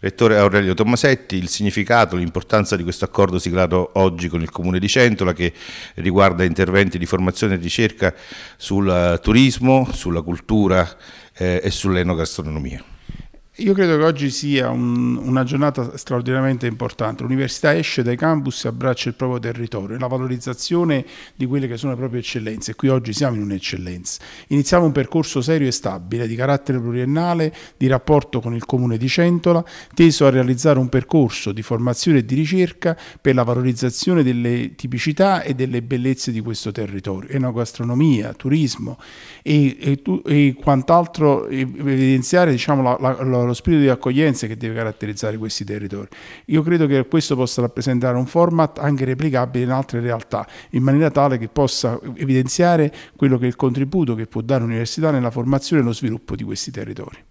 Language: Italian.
Rettore Aurelio Tommasetti, il significato, l'importanza di questo accordo siglato oggi con il Comune di Centola che riguarda interventi di formazione e ricerca sul eh, turismo, sulla cultura eh, e sull'enogastronomia. Io credo che oggi sia un, una giornata straordinariamente importante. L'università esce dai campus e abbraccia il proprio territorio, la valorizzazione di quelle che sono le proprie eccellenze. E qui oggi siamo in un'eccellenza. Iniziamo un percorso serio e stabile di carattere pluriennale, di rapporto con il comune di Centola, teso a realizzare un percorso di formazione e di ricerca per la valorizzazione delle tipicità e delle bellezze di questo territorio. Enogastronomia, turismo e, e, e quant'altro, evidenziare diciamo, la, la lo spirito di accoglienza che deve caratterizzare questi territori. Io credo che questo possa rappresentare un format anche replicabile in altre realtà, in maniera tale che possa evidenziare quello che è il contributo che può dare l'università nella formazione e lo sviluppo di questi territori.